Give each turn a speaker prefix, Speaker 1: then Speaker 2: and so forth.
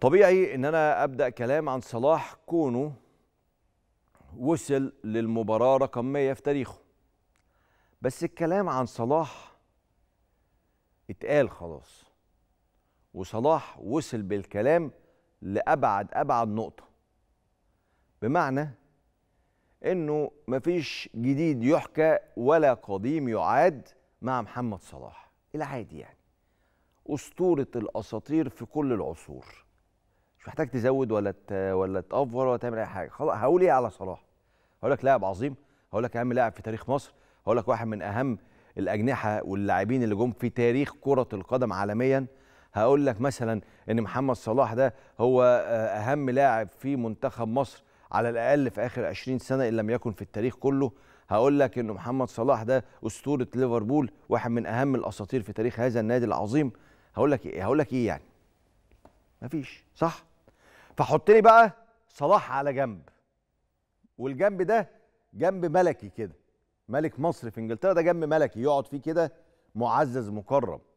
Speaker 1: طبيعي ان انا ابدا كلام عن صلاح كونه وصل للمباراه رقم 100 في تاريخه بس الكلام عن صلاح اتقال خلاص وصلاح وصل بالكلام لابعد ابعد نقطه بمعنى انه مفيش جديد يحكى ولا قديم يعاد مع محمد صلاح العادي يعني اسطوره الاساطير في كل العصور مش محتاج تزود ولا ولا تافور ولا تعمل اي حاجه خلاص هقول ايه على صلاح هقول لك لاعب عظيم هقول لك اهم لاعب في تاريخ مصر هقول لك واحد من اهم الاجنحه واللاعبين اللي جم في تاريخ كره القدم عالميا هقول لك مثلا ان محمد صلاح ده هو آه، اهم لاعب في منتخب مصر على الاقل في اخر 20 سنه ان لم يكن في التاريخ كله هقول لك ان محمد صلاح ده اسطوره ليفربول واحد من اهم الاساطير في تاريخ هذا النادي العظيم هقول لك ايه هقول لك ايه يعني مفيش صح فحط لي بقى صلاح على جنب والجنب ده جنب ملكي كده ملك مصر في انجلترا ده جنب ملكي يقعد فيه كده معزز مكرم